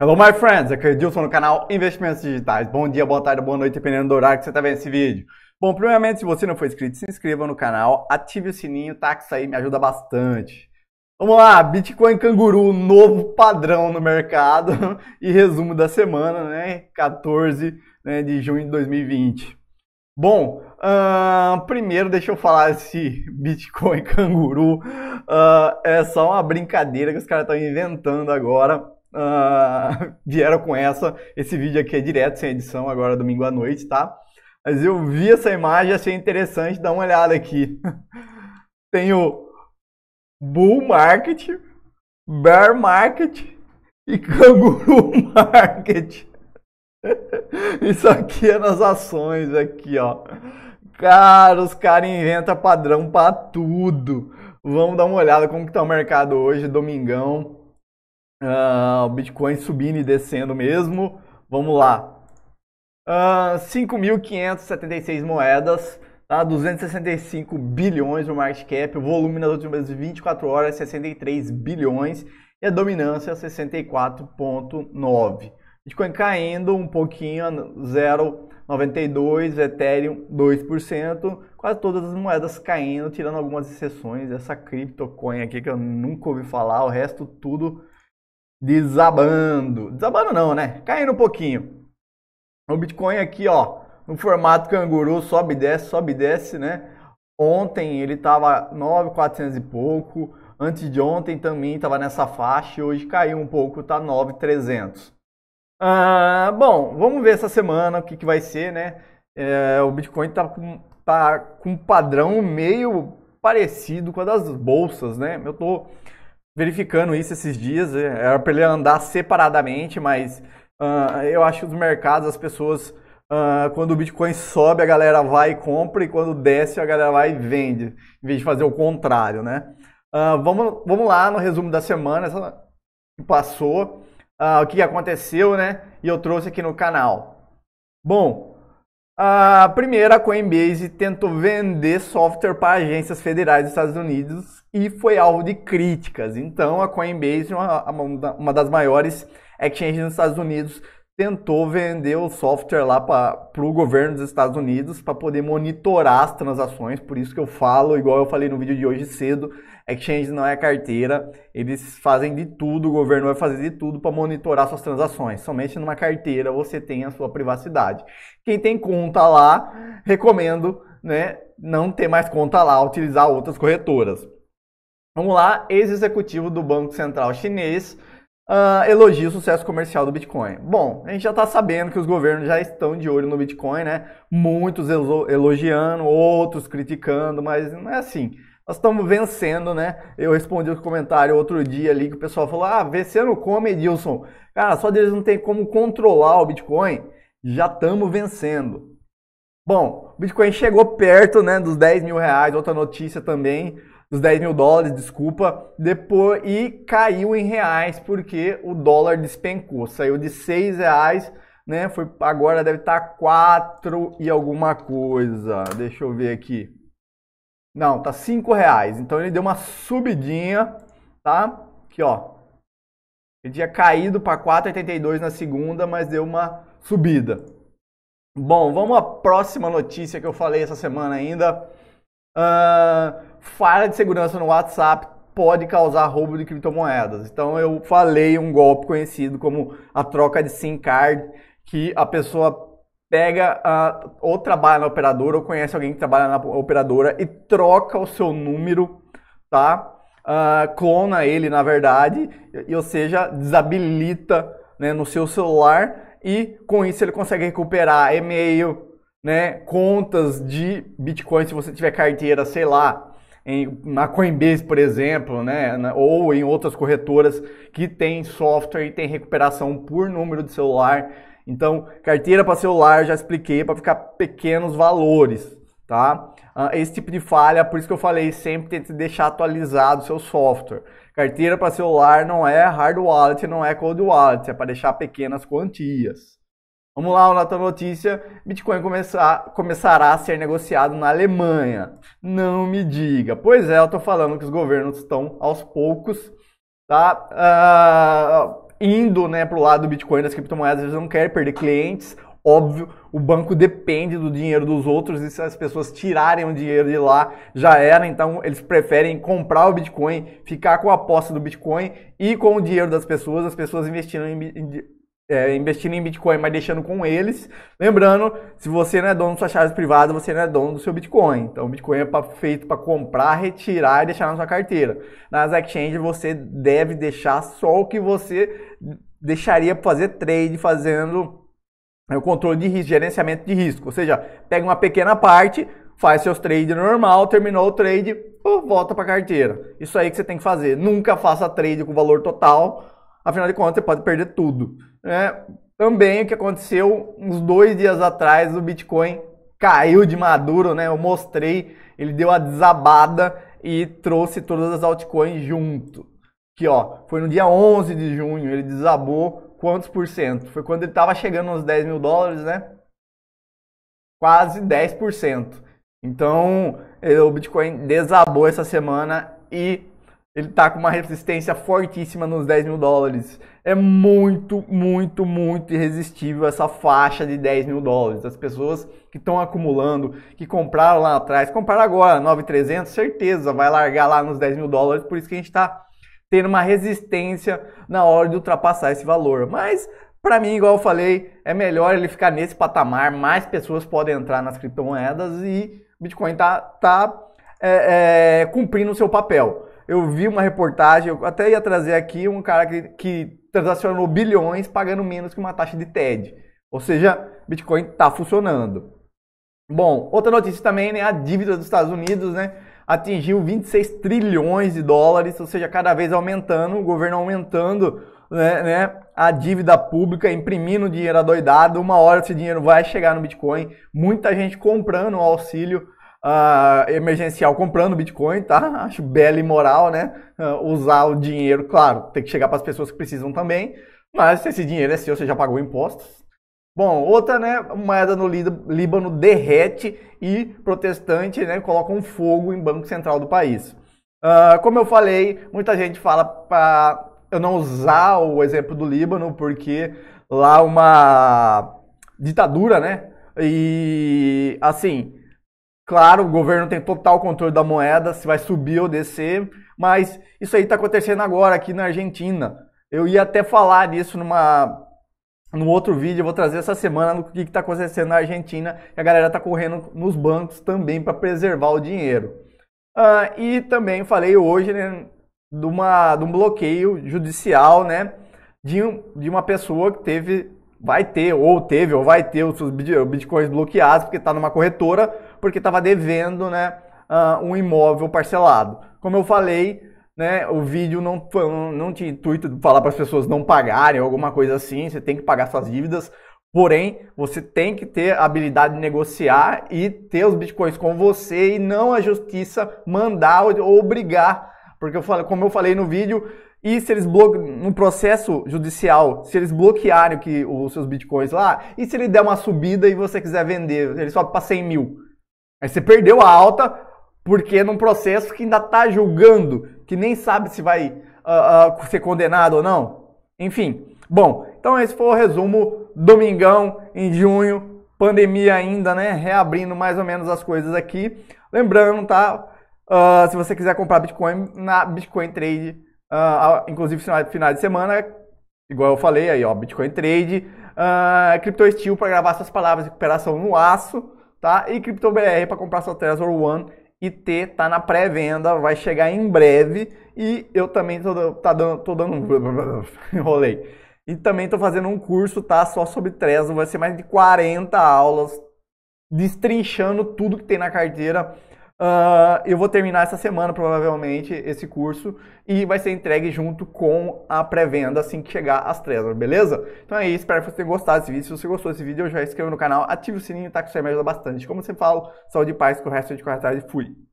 Hello, my friends! Aqui é Edilson no canal Investimentos Digitais. Bom dia, boa tarde, boa noite, dependendo do horário que você está vendo esse vídeo. Bom, primeiramente, se você não for inscrito, se inscreva no canal, ative o sininho, tá? Que isso aí me ajuda bastante. Vamos lá, Bitcoin Canguru, novo padrão no mercado e resumo da semana, né? 14 né, de junho de 2020. Bom, uh, primeiro deixa eu falar esse Bitcoin Canguru. Uh, é só uma brincadeira que os caras estão inventando agora uh, vieram com essa. Esse vídeo aqui é direto, sem edição, agora domingo à noite, tá? Mas eu vi essa imagem, achei interessante, dá uma olhada aqui. Tem o bull market, bear market e canguru market. Isso aqui é nas ações aqui, ó. Cara, os caras inventam padrão para tudo. Vamos dar uma olhada como que tá o mercado hoje, domingão. Uh, o Bitcoin subindo e descendo mesmo. Vamos lá. Uh, ah, 5.576 moedas, tá? 265 bilhões no market cap, o volume nas últimas 24 horas 63 é bilhões e a dominância 64.9. É Bitcoin caindo um pouquinho, 0,92, Ethereum 2%, quase todas as moedas caindo, tirando algumas exceções, essa CryptoCoin aqui que eu nunca ouvi falar, o resto tudo desabando. Desabando não, né? Caindo um pouquinho. O Bitcoin aqui, ó, no formato canguru, sobe e desce, sobe e desce, né? Ontem ele tava 9,400 e pouco. Antes de ontem também tava nessa faixa. Hoje caiu um pouco, tá 9,300. Ah, bom, vamos ver essa semana o que, que vai ser, né? É, o Bitcoin tá com, tá com um padrão meio parecido com a das bolsas, né? Eu tô verificando isso esses dias. É, era para ele andar separadamente, mas uh, eu acho que os mercados, as pessoas, uh, quando o Bitcoin sobe, a galera vai e compra, e quando desce, a galera vai e vende, em vez de fazer o contrário, né? Uh, vamos, vamos lá no resumo da semana que passou, o que aconteceu, né? E eu trouxe aqui no canal. Bom, a primeira, Coinbase, tentou vender software para agências federais dos Estados Unidos e foi alvo de críticas. Então, a Coinbase, uma, uma das maiores exchanges nos Estados Unidos, tentou vender o software lá para o governo dos Estados Unidos para poder monitorar as transações. Por isso que eu falo, igual eu falei no vídeo de hoje cedo, Exchange não é carteira, eles fazem de tudo, o governo vai fazer de tudo para monitorar suas transações. Somente numa carteira você tem a sua privacidade. Quem tem conta lá, recomendo né, não ter mais conta lá, utilizar outras corretoras. Vamos lá, ex-executivo do Banco Central Chinês uh, elogia o sucesso comercial do Bitcoin. Bom, a gente já está sabendo que os governos já estão de olho no Bitcoin, né? Muitos elogiando, outros criticando, mas não é assim nós estamos vencendo, né? Eu respondi o um comentário outro dia ali que o pessoal falou: ah, vencendo como, Edilson? Cara, só deles não tem como controlar o Bitcoin. Já estamos vencendo. Bom, o Bitcoin chegou perto né, dos 10 mil reais, outra notícia também, dos 10 mil dólares, desculpa, depois e caiu em reais porque o dólar despencou, saiu de 6 reais, né? Foi, agora deve estar tá 4 e alguma coisa. Deixa eu ver aqui. Não, tá 5 reais. Então ele deu uma subidinha, tá? Aqui, ó. Ele tinha caído para 4,82 na segunda, mas deu uma subida. Bom, vamos à próxima notícia que eu falei essa semana ainda. Uh, falha de segurança no WhatsApp pode causar roubo de criptomoedas. Então eu falei um golpe conhecido como a troca de SIM card, que a pessoa pega ou trabalha na operadora ou conhece alguém que trabalha na operadora e troca o seu número, tá? Uh, clona ele, na verdade, e, ou seja, desabilita né, no seu celular e com isso ele consegue recuperar e-mail, né, contas de Bitcoin se você tiver carteira, sei lá, em, na Coinbase, por exemplo, né, na, ou em outras corretoras que tem software e tem recuperação por número de celular. Então, carteira para celular, já expliquei, para ficar pequenos valores, tá? Ah, esse tipo de falha, por isso que eu falei, sempre tente deixar atualizado o seu software. Carteira para celular não é hard wallet, não é cold wallet, é para deixar pequenas quantias. Vamos lá, outra notícia. Bitcoin começar, começará a ser negociado na Alemanha. Não me diga. Pois é, eu estou falando que os governos estão aos poucos, tá? Uh, indo né, para o lado do Bitcoin, das criptomoedas, eles não querem perder clientes. Óbvio, o banco depende do dinheiro dos outros e se as pessoas tirarem o dinheiro de lá, já era. Então, eles preferem comprar o Bitcoin, ficar com a posse do Bitcoin e com o dinheiro das pessoas, as pessoas investiram em, em é, investindo em Bitcoin, mas deixando com eles. Lembrando, se você não é dono da sua chave privada, você não é dono do seu Bitcoin. Então, o Bitcoin é pra, feito para comprar, retirar e deixar na sua carteira. Nas exchanges, você deve deixar só o que você deixaria para fazer trade, fazendo é, o controle de risco, gerenciamento de risco. Ou seja, pega uma pequena parte, faz seus trades normal, terminou o trade, volta para a carteira. Isso aí que você tem que fazer. Nunca faça trade com valor total afinal de contas você pode perder tudo. Né? Também o que aconteceu uns dois dias atrás, o Bitcoin caiu de maduro, né? Eu mostrei, ele deu a desabada e trouxe todas as altcoins junto. Que ó, foi no dia 11 de junho, ele desabou quantos por cento? Foi quando ele estava chegando aos 10 mil dólares, né? Quase 10%. Então, o Bitcoin desabou essa semana e ele tá com uma resistência fortíssima nos 10 mil dólares. É muito, muito, muito irresistível essa faixa de 10 mil dólares. As pessoas que estão acumulando, que compraram lá atrás, compraram agora 9,300, certeza vai largar lá nos 10 mil dólares. Por isso que a gente está tendo uma resistência na hora de ultrapassar esse valor. Mas para mim, igual eu falei, é melhor ele ficar nesse patamar. Mais pessoas podem entrar nas criptomoedas e Bitcoin tá, tá é, é, cumprindo o seu papel eu vi uma reportagem, eu até ia trazer aqui um cara que, que transacionou bilhões pagando menos que uma taxa de TED. Ou seja, Bitcoin está funcionando. Bom, outra notícia também, né? A dívida dos Estados Unidos, né? Atingiu 26 trilhões de dólares, ou seja, cada vez aumentando, o governo aumentando né, né, a dívida pública, imprimindo dinheiro adoidado. Uma hora esse dinheiro vai chegar no Bitcoin. Muita gente comprando o auxílio uh, emergencial comprando Bitcoin, tá? Acho bela e moral, né? Uh, usar o dinheiro, claro, tem que chegar para as pessoas que precisam também, mas se esse dinheiro é seu, você já pagou impostos. Bom, outra, né? Moeda no Líbano derrete e protestante, né? coloca um fogo em Banco Central do país. Uh, como eu falei, muita gente fala para eu não usar o exemplo do Líbano, porque lá uma ditadura, né? E assim, Claro, o governo tem total controle da moeda, se vai subir ou descer, mas isso aí está acontecendo agora aqui na Argentina. Eu ia até falar disso numa no outro vídeo, eu vou trazer essa semana o que está acontecendo na Argentina, a galera está correndo nos bancos também para preservar o dinheiro. Uh, e também falei hoje né, de, uma, de um bloqueio judicial né, de, um, de uma pessoa que teve, vai ter, ou teve, ou vai ter os seus bitcoins bloqueados, porque está numa corretora, porque estava devendo né, uh, um imóvel parcelado. Como eu falei, né, o vídeo não, não, não tinha intuito de falar para as pessoas não pagarem, alguma coisa assim, você tem que pagar suas dívidas, Porém, você tem que ter a habilidade de negociar e ter os bitcoins com você e não a justiça mandar ou obrigar. Porque eu falei, como eu falei no vídeo, e se eles bloqueam no processo judicial, se eles bloquearem que, os seus bitcoins lá, e se ele der uma subida e você quiser vender, ele sobe para 100 mil. Aí você perdeu a alta porque é num processo que ainda está julgando, que nem sabe se vai uh, uh, ser condenado ou não. Enfim, bom, então esse foi o resumo. Domingão em junho, pandemia ainda, né? Reabrindo mais ou menos as coisas aqui. Lembrando, tá? Uh, se você quiser comprar Bitcoin na Bitcoin Trade, inclusive final de semana, igual eu falei aí, ó, Bitcoin Trade, uh, Crypto Steel para gravar suas palavras de recuperação no aço tá? E CryptoBR para comprar sua Trezor One IT tá na pré-venda, vai chegar em breve e eu também tô, tá dando, tô dando um enrolei. E também tô fazendo um curso, tá, só sobre Trezor, vai ser mais de 40 aulas destrinchando tudo que tem na carteira Uh, eu vou terminar essa semana, provavelmente, esse curso e vai ser entregue junto com a pré-venda assim que chegar às 3 beleza? Então é isso, espero que você tenha gostado desse vídeo. Se você gostou desse vídeo, já inscreva no canal, ative o sininho, tá? Que isso me ajuda bastante. Como você falo, saúde e paz, com o resto de e Fui!